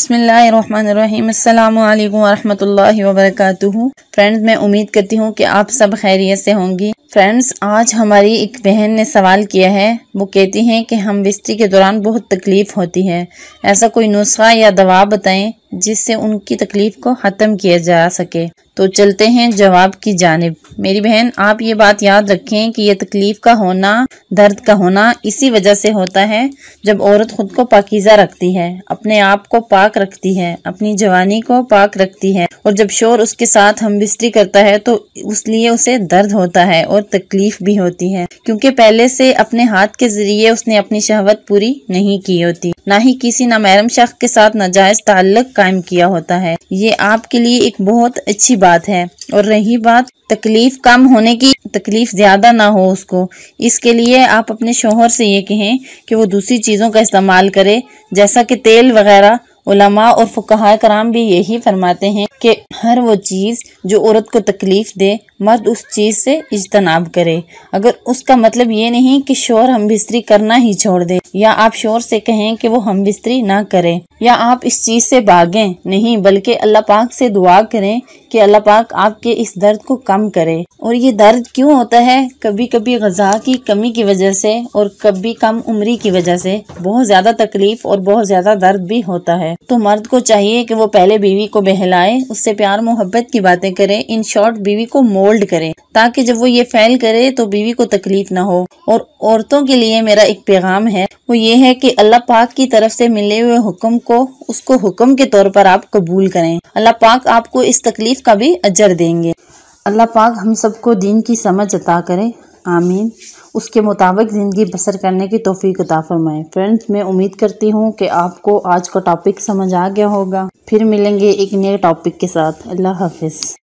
बसमीम वरहमल work friends मैं उम्मीद करती हूँ कि आप सब खैरियत से होंगी फ्रेंड्स आज हमारी एक बहन ने सवाल किया है वो कहती हैं कि हम बिस्तरी के दौरान बहुत तकलीफ़ होती है ऐसा कोई नुस्खा या दवा बताएं जिससे उनकी तकलीफ़ को ख़त्म किया जा सके तो चलते हैं जवाब की जानब मेरी बहन आप ये बात याद रखें कि यह तकलीफ़ का होना दर्द का होना इसी वजह से होता है जब औरत ख़ुद को पाकिज़ा रखती है अपने आप को पाक रखती है अपनी जवानी को पाक रखती है और जब शोर उसके साथ हम बिस्तरी करता है तो लिए उसे दर्द होता है और और तकलीफ़ भी होती है क्योंकि पहले से अपने हाथ के ज़रिए उसने अपनी शहवत पूरी नहीं की होती ना ही किसी नामहरम शख्स के साथ नाजायज ताल्लक कायम किया होता है ये आपके लिए एक बहुत अच्छी बात है और रही बात तकलीफ कम होने की तकलीफ ज्यादा ना हो उसको इसके लिए आप अपने शोहर से ये कहें कि वो दूसरी चीज़ों का इस्तेमाल करे जैसा कि तेल वगैरह उलमा और फुकाहा कराम भी यही फरमाते हैं कि हर वो चीज़ जो औरत को तकलीफ़ दे मर्द उस चीज़ से इजतनाब करे अगर उसका मतलब ये नहीं कि शोर हम बिस्तरी करना ही छोड़ दे या आप शोर से कहें कि वो हम बिस्तरी ना करें या आप इस चीज़ से भागें नहीं बल्कि अल्लाह पाक से दुआ करें कि अल्लाह पाक आपके इस दर्द को कम करे और ये दर्द क्यों होता है कभी कभी गजा की कमी की वजह से और कभी कम उम्री की वजह से बहुत ज़्यादा तकलीफ और बहुत ज़्यादा दर्द भी होता है तो मर्द को चाहिए कि वो पहले बीवी को बहलाए उससे प्यार मोहब्बत की बातें करें इन शॉर्ट बीवी को मोल्ड करें ताकि जब वो ये फैल करे तो बीवी को तकलीफ ना हो और औरतों के लिए मेरा एक पैगाम है वो ये है कि अल्लाह पाक की तरफ से मिले हुए हुक्म को उसको हुक्म के तौर पर आप कबूल करें अल्लाह पाक आपको इस तकलीफ का भी अजर देंगे अल्लाह पाक हम सबको दीन की समझ अता करें आमीन उसके मुताबिक ज़िंदगी बसर करने की तोफ़ी अता फरमाएँ फ्रेंड्स मैं उम्मीद करती हूँ कि आपको आज का टॉपिक समझ आ गया होगा फिर मिलेंगे एक नए टॉपिक के साथ अल्लाह हाफिज़